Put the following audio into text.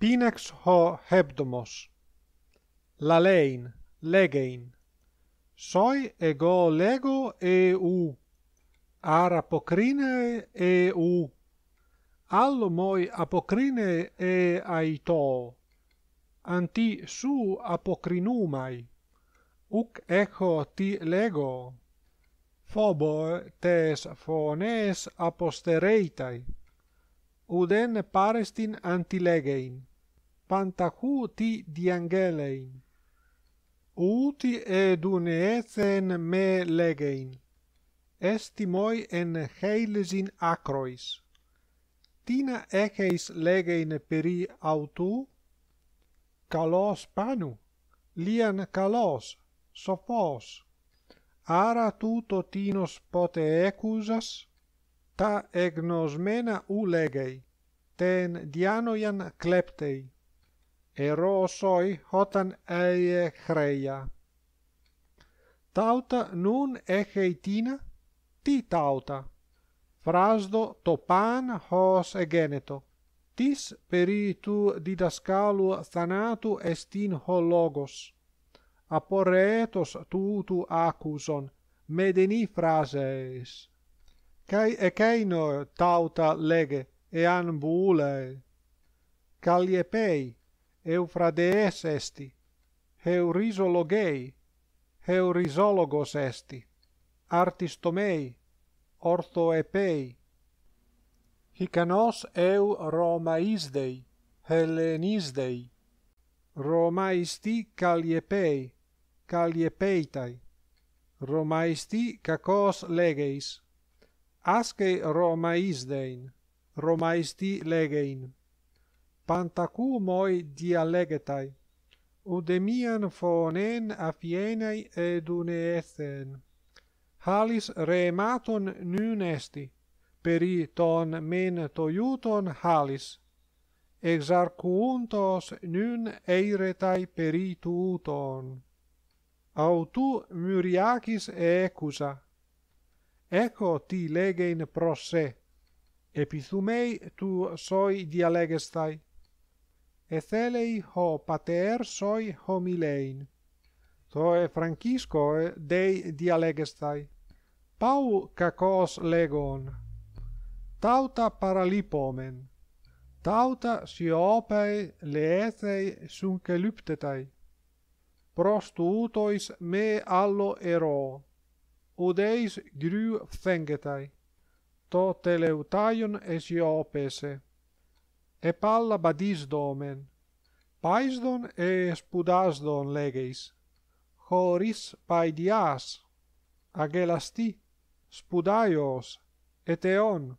Pinax ho hebdomos. Lalein, legein. Soi ego lego e u. Ar apocrine e u. Allumoi apocrine e aito. Anti su apocrinumai. Uc echo ti lego. Fobor tes fones apostereitai uden parestin antilegein pantaku ti di uti ed uneezen me legein esti en heilesin acrois tina echeis legein peri autu calos panu lian calos sophos ara tuto tinos pote ecusas Ta egnosmena u legei, ten dianoian kleptei, erosoi, hotan eie chreia. Tauta nun echeitina? Ti tauta? Frasdo pan hos egeneto, tis peritu didaskalu thanatu estin ho logos, aporetos tutu accuson, medeni phraseis cae ecaino tauta lege, ean buulei. Calie pei, eu fradees esti, heu risologei, esti, artistomei, mei, ortho Hicanos eu Roma isdei, Helen isdei, Roma isti calie pei, calie cacos legeis asce romaisdein, romaisti legein, pantacumoi dialegetai, udemian phonen afienei eduneethen, halis rematon nun esti, peri ton men toiuton halis, exarcuntos nun eiretai peri tuuton. Autu myriakis ecusa eco ti lege in pro se epithumei tu soi dialegestai ethelei ho pater soi homilein to e francisco e eh, dei dialegestai pau cacos legon tauta paralipomen tauta si opae leethei sunce lyptetai prostuutois me allo ero ud gru fengetai, to teleutaion esio opese. E palla domen, paisdon e spudasdon legeis, horis paidias, agelasti, spudaios, Eteon.